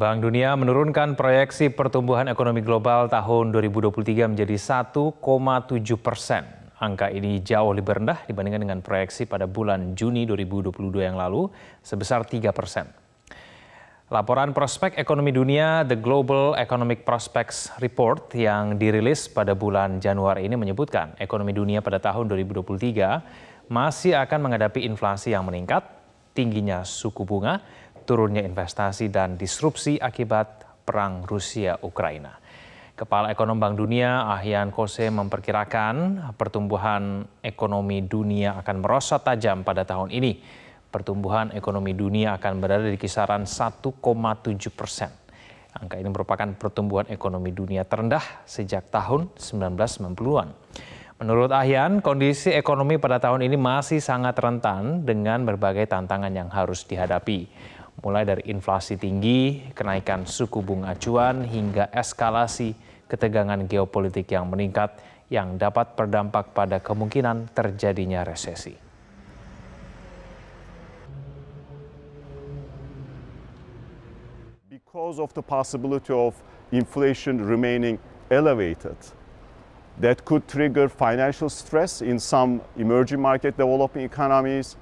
Bank Dunia menurunkan proyeksi pertumbuhan ekonomi global tahun 2023 menjadi 1,7 persen. Angka ini jauh lebih rendah dibandingkan dengan proyeksi pada bulan Juni 2022 yang lalu sebesar 3 persen. Laporan Prospek Ekonomi Dunia The Global Economic Prospects Report yang dirilis pada bulan Januari ini menyebutkan ekonomi dunia pada tahun 2023 masih akan menghadapi inflasi yang meningkat, tingginya suku bunga, turunnya investasi dan disrupsi akibat perang Rusia-Ukraina. Kepala Ekonom Bank Dunia Ahyan Kose memperkirakan pertumbuhan ekonomi dunia akan merosot tajam pada tahun ini. Pertumbuhan ekonomi dunia akan berada di kisaran 1,7 persen. Angka ini merupakan pertumbuhan ekonomi dunia terendah sejak tahun 1990-an. Menurut Ahyan, kondisi ekonomi pada tahun ini masih sangat rentan dengan berbagai tantangan yang harus dihadapi mulai dari inflasi tinggi, kenaikan suku bunga acuan, hingga eskalasi ketegangan geopolitik yang meningkat yang dapat berdampak pada kemungkinan terjadinya resesi. Because of the possibility of inflation remaining elevated, that could trigger financial stress in some emerging market developing economies,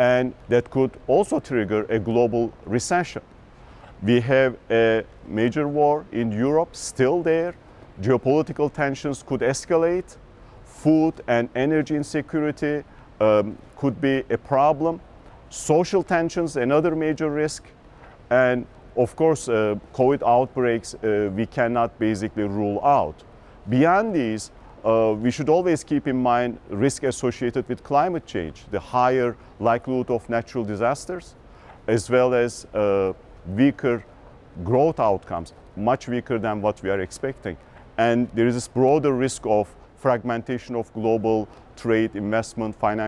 and that could also trigger a global recession. We have a major war in Europe still there. Geopolitical tensions could escalate. Food and energy insecurity um, could be a problem. Social tensions, another major risk. And of course, uh, COVID outbreaks uh, we cannot basically rule out. Beyond these, uh, we should always keep in mind risk associated with climate change, the higher likelihood of natural disasters, as well as uh, weaker growth outcomes, much weaker than what we are expecting. And there is this broader risk of fragmentation of global trade, investment, finance.